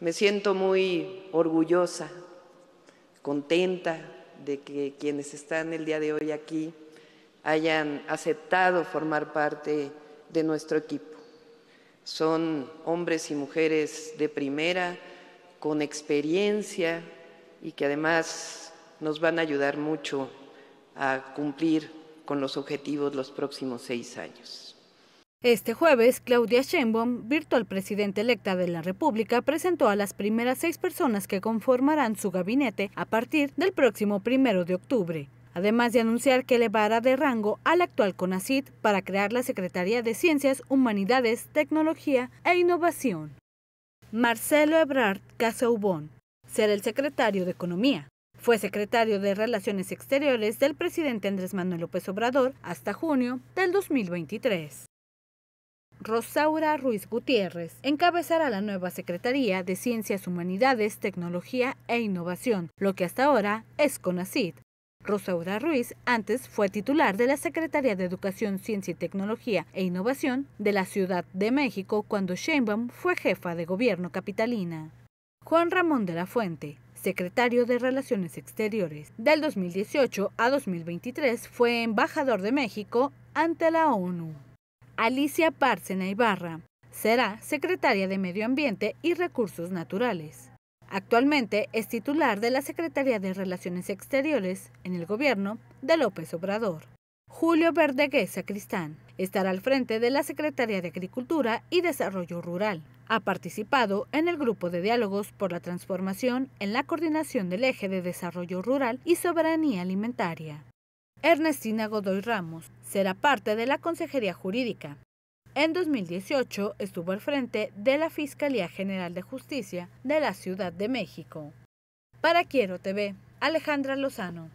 Me siento muy orgullosa, contenta de que quienes están el día de hoy aquí hayan aceptado formar parte de nuestro equipo. Son hombres y mujeres de primera, con experiencia y que además nos van a ayudar mucho a cumplir con los objetivos los próximos seis años. Este jueves, Claudia Sheinbaum, virtual presidente electa de la República, presentó a las primeras seis personas que conformarán su gabinete a partir del próximo primero de octubre, además de anunciar que elevará de rango al actual CONACID para crear la Secretaría de Ciencias, Humanidades, Tecnología e Innovación. Marcelo Ebrard Casaubón será el secretario de Economía. Fue secretario de Relaciones Exteriores del presidente Andrés Manuel López Obrador hasta junio del 2023. Rosaura Ruiz Gutiérrez encabezará la nueva Secretaría de Ciencias, Humanidades, Tecnología e Innovación, lo que hasta ahora es CONACID. Rosaura Ruiz antes fue titular de la Secretaría de Educación, Ciencia y Tecnología e Innovación de la Ciudad de México cuando Sheinbaum fue jefa de gobierno capitalina. Juan Ramón de la Fuente, secretario de Relaciones Exteriores. Del 2018 a 2023 fue embajador de México ante la ONU. Alicia Párcena Ibarra. Será secretaria de Medio Ambiente y Recursos Naturales. Actualmente es titular de la Secretaría de Relaciones Exteriores en el gobierno de López Obrador. Julio Verdeguesa Cristán estará al frente de la Secretaría de Agricultura y Desarrollo Rural. Ha participado en el Grupo de Diálogos por la Transformación en la Coordinación del Eje de Desarrollo Rural y Soberanía Alimentaria. Ernestina Godoy Ramos será parte de la Consejería Jurídica. En 2018 estuvo al frente de la Fiscalía General de Justicia de la Ciudad de México. Para Quiero TV, Alejandra Lozano.